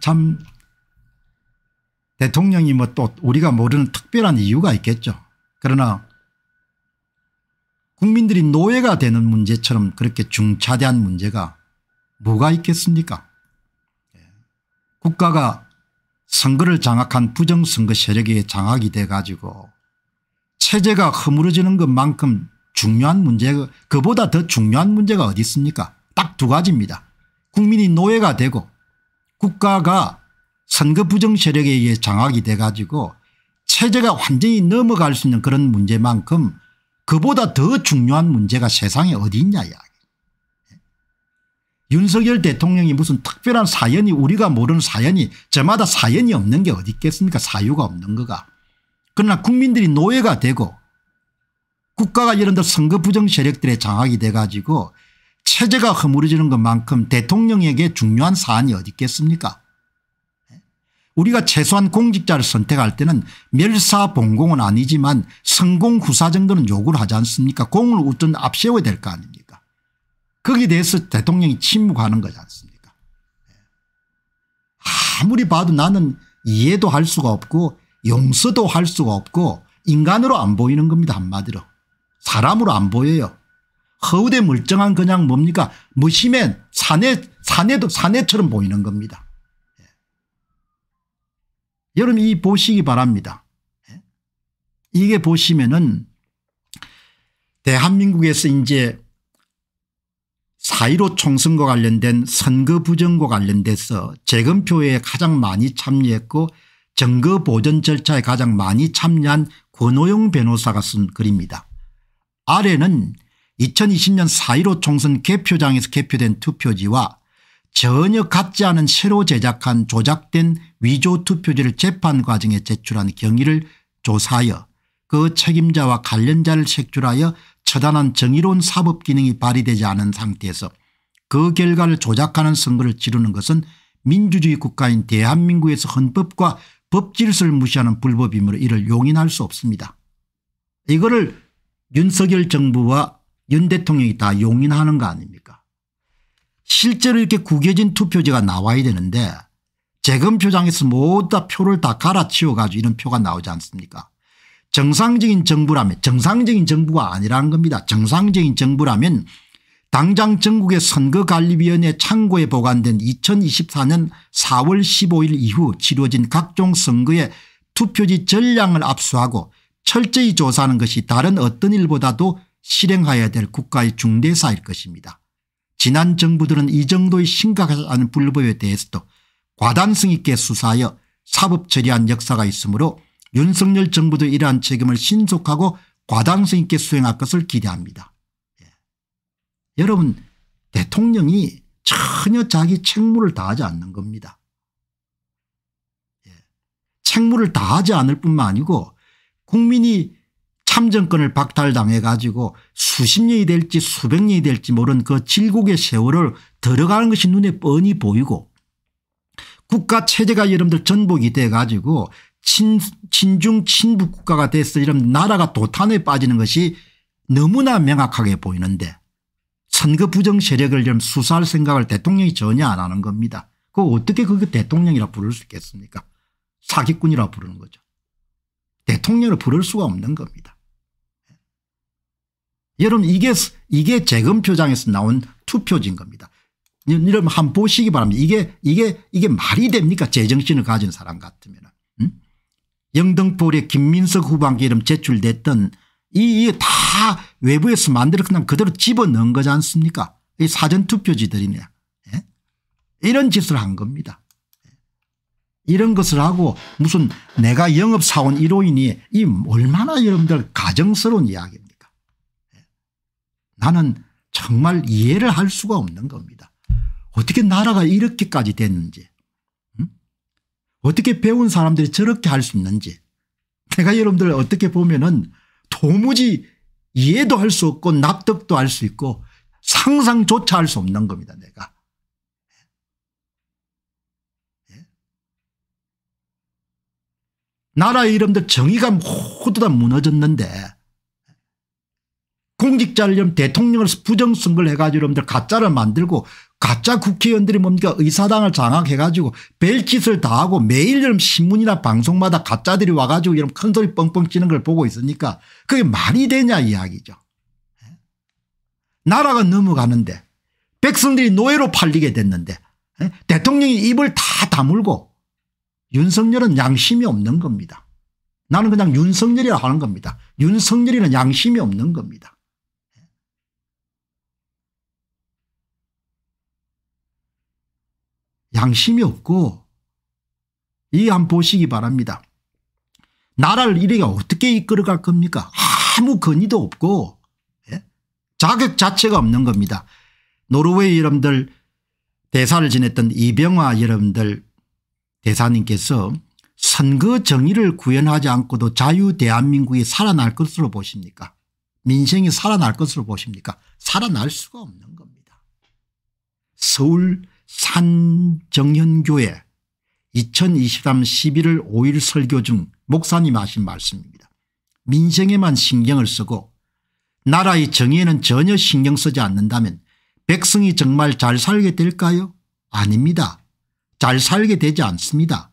참 대통령이 뭐 또 우리가 모르는 특별한 이유가 있겠죠. 그러나 국민들이 노예가 되는 문제처럼 그렇게 중차대한 문제가 뭐가 있겠습니까 예. 국가가 선거를 장악한 부정선거 세력에 장악이 돼 가지고 체제가 허물어지는 것만큼 중요한 문제 그보다 더 중요한 문제가 어디 있습니까 딱 두 가지입니다. 국민이 노예가 되고 국가가 선거 부정 세력에 의해 장악이 돼 가지고 체제가 완전히 넘어갈 수 있는 그런 문제만큼 그보다 더 중요한 문제가 세상에 어디 있냐 이야기. 윤석열 대통령이 무슨 특별한 사연이 우리가 모르는 사연이 저마다 사연이 없는 게 어디 있겠습니까 사유가 없는 거가. 그러나 국민들이 노예가 되고 국가가 이런 데 선거 부정 세력들의 장악이 돼 가지고 체제가 허물어지는 것만큼 대통령에게 중요한 사안이 어디 있겠습니까 우리가 최소한 공직자를 선택할 때는 멸사봉공은 아니지만 성공후사 정도는 요구를 하지 않습니까 공을 우선 앞세워야 될 거 아닙니까 거기에 대해서 대통령이 침묵하는 거지 않습니까 아무리 봐도 나는 이해도 할 수가 없고 용서도 할 수가 없고 인간으로 안 보이는 겁니다 한마디로 사람으로 안 보여요 허우대 멀쩡한 그냥 뭡니까 무심해 사내 사내도 사내처럼 보이는 겁니다. 예. 여러분 이 보시기 바랍니다. 예. 이게 보시면은 대한민국에서 이제 4.15 총선과 관련된 선거 부정과 관련돼서 재검표에 가장 많이 참여했고 증거 보전 절차에 가장 많이 참여한 권오용 변호사가 쓴 글입니다. 아래는 2020년 4.15 총선 개표장에서 개표된 투표지와 전혀 같지 않은 새로 제작한 조작된 위조 투표지를 재판 과정에 제출한 경위를 조사하여 그 책임자와 관련자를 색출하여 처단한 정의로운 사법기능이 발휘되지 않은 상태에서 그 결과를 조작하는 선거를 치르는 것은 민주주의 국가인 대한민국에서 헌법과 법질서를 무시하는 불법이므로 이를 용인할 수 없습니다. 이거를 윤석열 정부와 윤 대통령이 다 용인하는 거 아닙니까 실제로 이렇게 구겨진 투표지가 나와야 되는데 재검표장에서 모두 다 표를 다 갈아치워 가지고 이런 표가 나오지 않습니까 정상적인 정부라면 정상적인 정부가 아니라는 겁니다. 정상적인 정부라면 당장 전국의 선거관리위원회 창고에 보관된 2024년 4월 15일 이후 치러진 각종 선거의 투표지 전량을 압수하고 철저히 조사하는 것이 다른 어떤 일보다도 실행해야 될 국가의 중대사일 것입니다. 지난 정부들은 이 정도의 심각하지 않은 불법에 대해서도 과단성 있게 수사하여 사법 처리한 역사가 있으므로 윤석열 정부도 이러한 책임을 신속하고 과당성 있게 수행할 것을 기대합니다. 예. 여러분 대통령이 전혀 자기 책무를 다하지 않는 겁니다. 예. 책무를 다하지 않을 뿐만 아니고 국민이 참정권을 박탈당해가지고 수십 년이 될지 수백 년이 될지 모른 그 질곡의 세월을 들어가는 것이 눈에 뻔히 보이고 국가 체제가 여러분들 전복이 돼가지고 친, 친중 친북 국가가 돼서 이런 나라가 도탄에 빠지는 것이 너무나 명확하게 보이는데 선거 부정 세력을 좀 수사할 생각을 대통령이 전혀 안 하는 겁니다. 그 어떻게 그게 대통령이라 부를 수 있겠습니까? 사기꾼이라 부르는 거죠. 대통령을 부를 수가 없는 겁니다. 여러분 이게 이게 재검 표장에서 나온 투표지인 겁니다. 여러분 한번 보시기 바랍니다. 이게 이게 이게 말이 됩니까? 제정신을 가진 사람 같으면. 음? 영등포의 김민석 후반기 이름 제출됐던 이 다 외부에서 만들어서 그대로 집어넣은 거지 않습니까? 이 사전투표지들이냐. 예? 이런 짓을 한 겁니다. 예? 이런 것을 하고 무슨 내가 영업사원 1호인이 이 얼마나 여러분들 가정스러운 이야기입니다. 나는 정말 이해를 할 수가 없는 겁니다. 어떻게 나라가 이렇게까지 됐는지 음? 어떻게 배운 사람들이 저렇게 할 수 있는지 내가 여러분들 어떻게 보면 은 도무지 이해도 할 수 없고 납득도 할 수 있고 상상조차 할 수 없는 겁니다 내가. 예? 예? 나라 의 이름들 정의가 모두 다 무너졌는데 공직자를 대통령을 부정선거를 해가지고 여러분들 가짜를 만들고 가짜 국회의원들이 뭡니까 의사당을 장악해가지고 벨짓을 다하고 매일 여러 분 신문이나 방송마다 가짜들이 와가지고 여러분 큰소리 뻥뻥 치는 걸 보고 있으니까 그게 말이 되냐 이야기죠. 나라가 넘어가는데 백성들이 노예로 팔리게 됐는데 예? 대통령이 입을 다 다물고 윤석열은 양심이 없는 겁니다. 나는 그냥 윤석열이라 하는 겁니다. 윤석열이는 양심이 없는 겁니다. 양심이 없고 이해한 보시기 바랍니다. 나라를 이래가 어떻게 이끌어갈 겁니까 아무 건의도 없고 예? 자격 자체가 없는 겁니다. 노르웨이 여러분들 대사를 지냈던 이병화 여러분들 대사님께서 선거 정의를 구현하지 않고도 자유 대한민국이 살아날 것으로 보십니까 민생이 살아날 것으로 보십니까 살아날 수가 없는 겁니다. 서울 산정현교회 2023 11월 5일 설교 중 목사님 하신 말씀입니다. 민생에만 신경을 쓰고 나라의 정의에는 전혀 신경 쓰지 않는다면 백성이 정말 잘 살게 될까요? 아닙니다. 잘 살게 되지 않습니다.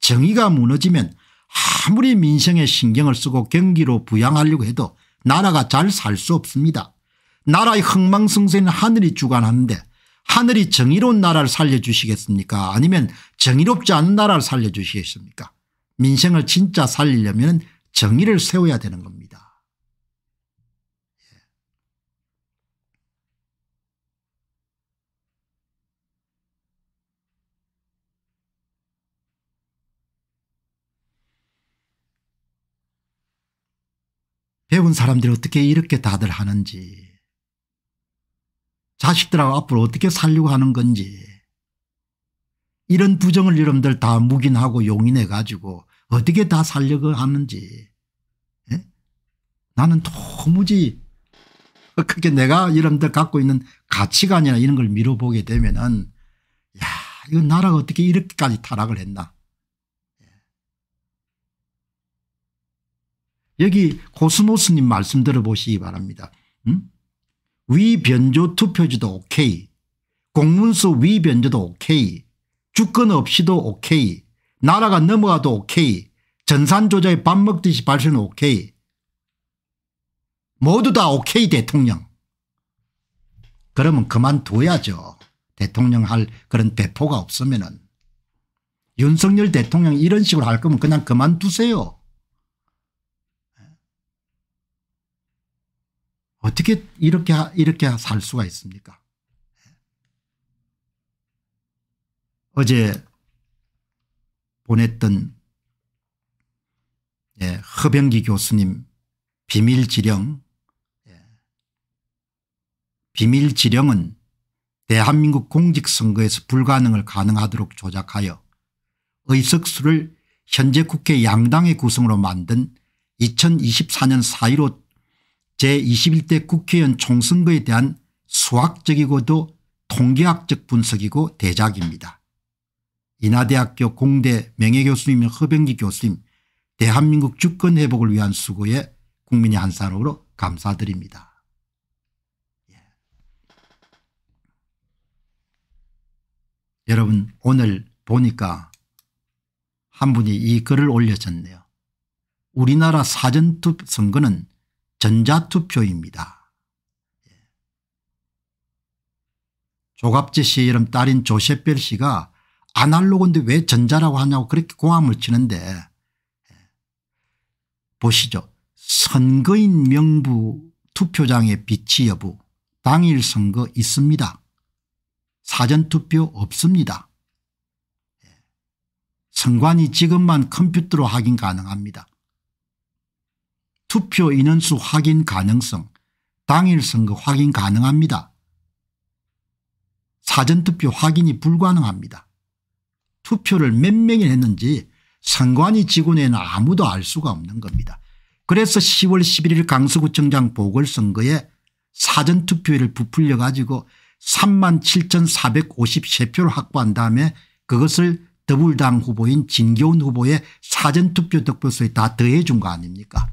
정의가 무너지면 아무리 민생에 신경을 쓰고 경기로 부양하려고 해도 나라가 잘 살 수 없습니다. 나라의 흥망성쇠는 하늘이 주관하는데 하늘이 정의로운 나라를 살려주시겠습니까 아니면 정의롭지 않은 나라를 살려주시겠습니까 민생을 진짜 살리려면 정의를 세워야 되는 겁니다. 예. 배운 사람들이 어떻게 이렇게 다들 하는지 자식들하고 앞으로 어떻게 살려고 하는 건지 이런 부정을 여러분들 다 묵인하고 용인해 가지고 어떻게 다 살려고 하는지 예? 나는 도무지 그렇게 내가 여러분들 갖고 있는 가치관이나 이런 걸 미뤄보게 되면 은야 이거 나라가 어떻게 이렇게까지 타락을 했나 예. 여기 코스모스님 말씀 들어보시기 바랍니다. 응? 음? 위변조 투표지도 오케이. 공문서 위변조도 오케이. 주권 없이도 오케이. 나라가 넘어가도 오케이. 전산조자에 밥 먹듯이 발표는 오케이. 모두 다 오케이 대통령. 그러면 그만둬야죠. 대통령 할 그런 배포가 없으면은. 윤석열 대통령 이런 식으로 할 거면 그냥 그만두세요. 어떻게 이렇게 이렇게 살 수가 있습니까 어제 보냈던 예, 허병기 교수님 비밀지령 예. 비밀지령은 대한민국 공직선거에서 불가능을 가능하도록 조작하여 의석수를 현재 국회 양당의 구성으로 만든 2024년 4.15 제21대 국회의원 총선거에 대한 수학적이고도 통계학적 분석이고 대작입니다. 인하대학교 공대 명예교수님 허병기 교수님 대한민국 주권회복을 위한 수고에 국민의 한 사람으로 감사드립니다. 예. 여러분 오늘 보니까 한 분이 이 글을 올려졌네요 우리나라 사전투 선거는 전자투표입니다. 예. 조갑지 씨의 이름 딸인 조셉별 씨가 아날로그인데 왜 전자라고 하냐고 그렇게 공함을 치는데 예. 보시죠. 선거인 명부 투표장의 비치 여부 당일 선거 있습니다. 사전투표 없습니다. 예. 선관위 지금만 컴퓨터로 확인 가능합니다. 투표 인원수 확인 가능성 당일 선거 확인 가능합니다. 사전투표 확인이 불가능합니다. 투표를 몇 명이 했는지 선관위 직원에는 아무도 알 수가 없는 겁니다. 그래서 10월 11일 강서구청장 보궐선거에 사전투표율을 부풀려 가지고 3만 7453표를 확보한 다음에 그것을 더불당 후보인 진교훈 후보의 사전투표 득표수에 다 더해 준거 아닙니까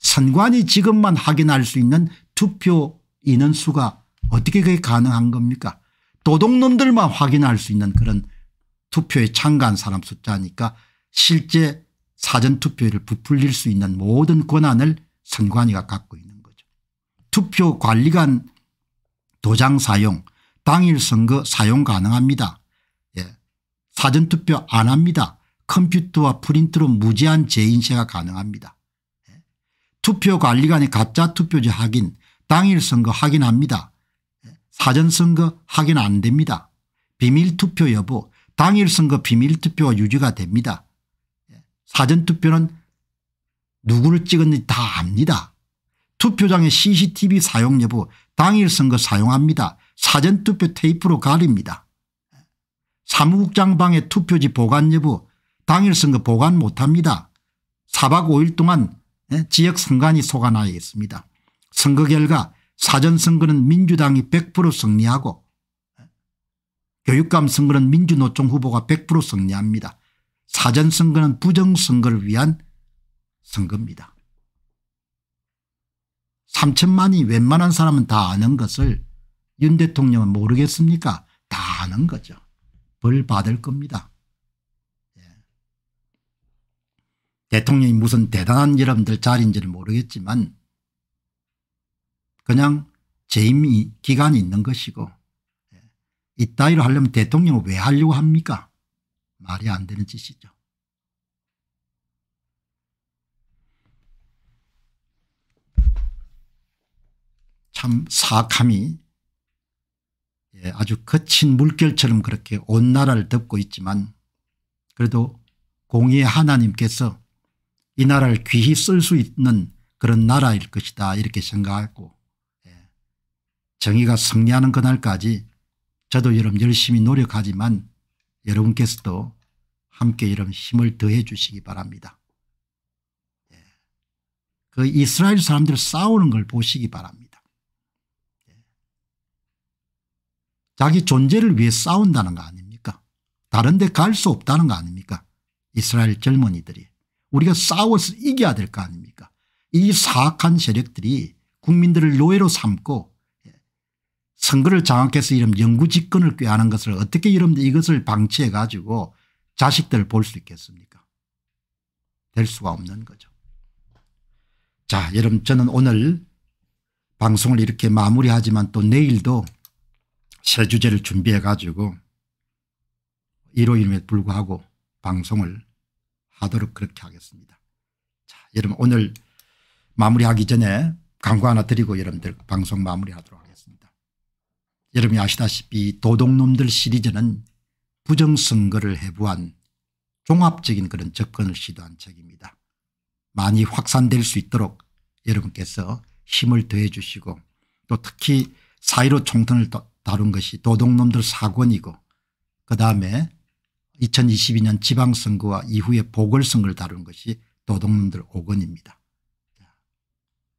선관위 지금만 확인할 수 있는 투표 인원수가 어떻게 그게 가능한 겁니까 도둑놈들만 확인할 수 있는 그런 투표에 참가한 사람 숫자니까 실제 사전투표를 부풀릴 수 있는 모든 권한을 선관위가 갖고 있는 거죠. 투표관리관 도장 사용 당일 선거 사용 가능합니다. 예. 사전투표 안 합니다. 컴퓨터와 프린트로 무제한 재인쇄가 가능합니다. 투표관리관이 가짜 투표지 확인 당일 선거 확인합니다. 사전 선거 확인 안 됩니다. 비밀 투표 여부 당일 선거 비밀 투표가 유지가 됩니다. 사전 투표는 누구를 찍었는지 다 압니다. 투표장의 CCTV 사용 여부 당일 선거 사용합니다. 사전 투표 테이프로 가립니다. 사무국장 방의 투표지 보관 여부 당일 선거 보관 못합니다. 4박 5일 동안 예? 지역 선관위 소관하 있습니다. 선거 결과 사전선거는 민주당이 100% 승리하고 예? 교육감 선거는 민주노총 후보가 100% 승리합니다. 사전선거는 부정선거를 위한 선거입니다. 3천만이 웬만한 사람은 다 아는 것을 윤 대통령은 모르겠습니까 다 아는 거죠. 벌 받을 겁니다. 대통령이 무슨 대단한 여러분들 자리인지는 모르겠지만 그냥 재임 기간이 있는 것이고 예, 이따위로 하려면 대통령을 왜 하려고 합니까 말이 안 되는 짓이죠. 참 사악함이 예, 아주 거친 물결처럼 그렇게 온 나라를 덮고 있지만 그래도 공의 하나님께서 이 나라를 귀히 쓸 수 있는 그런 나라일 것이다 이렇게 생각하고 예. 정의가 승리하는 그날까지 저도 여러분 열심히 노력하지만 여러분께서도 함께 이런 힘을 더해 주시기 바랍니다. 예. 그 이스라엘 사람들 싸우는 걸 보시기 바랍니다. 예. 자기 존재를 위해 싸운다는 거 아닙니까? 다른 데 갈 수 없다는 거 아닙니까? 이스라엘 젊은이들이. 우리가 싸워서 이겨야 될 거 아닙니까 이 사악한 세력들이 국민들을 노예로 삼고 예, 선거를 장악해서 이런 영구집권을 꾀하는 것을 어떻게 여러분들 이것을 방치해 가지고 자식들을 볼 수 있겠습니까 될 수가 없는 거죠. 자 여러분 저는 오늘 방송을 이렇게 마무리하지만 또 내일도 새 주제를 준비해 가지고 일요일에 불구하고 방송을 하도록 그렇게 하겠습니다. 자, 여러분 오늘 마무리하기 전에 광고 하나 드리고 여러분들 방송 마무리하도록 하겠습니다. 여러분이 아시다시피 도둑놈들 시리즈는 부정선거를 해부한 종합적인 그런 접근을 시도한 책입니다. 많이 확산될 수 있도록 여러분께서 힘을 더해 주시고 또 특히 사이로 총선을 다룬 것이 도둑놈들 사건이고 그다음에 2022년 지방선거와 이후의 보궐선거를 다룬 것이 도덕론들 5권입니다.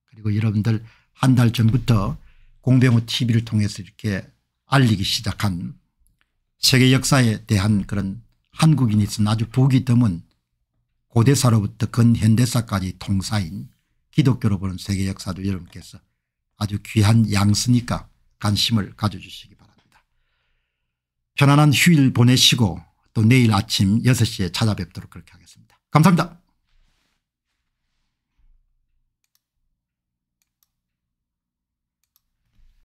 그리고 여러분들 한 달 전부터 공병호 tv를 통해서 이렇게 알리기 시작한 세계 역사에 대한 그런 한국인이쓴 아주 보기 드문 고대사로부터 근현대사까지 통사인 기독교로 보는 세계 역사도 여러분께서 아주 귀한 양스니까 관심을 가져주시기 바랍니다. 편안한 휴일 보내시고 또 내일 아침 6시에 찾아뵙도록 그렇게 하겠습니다. 감사합니다.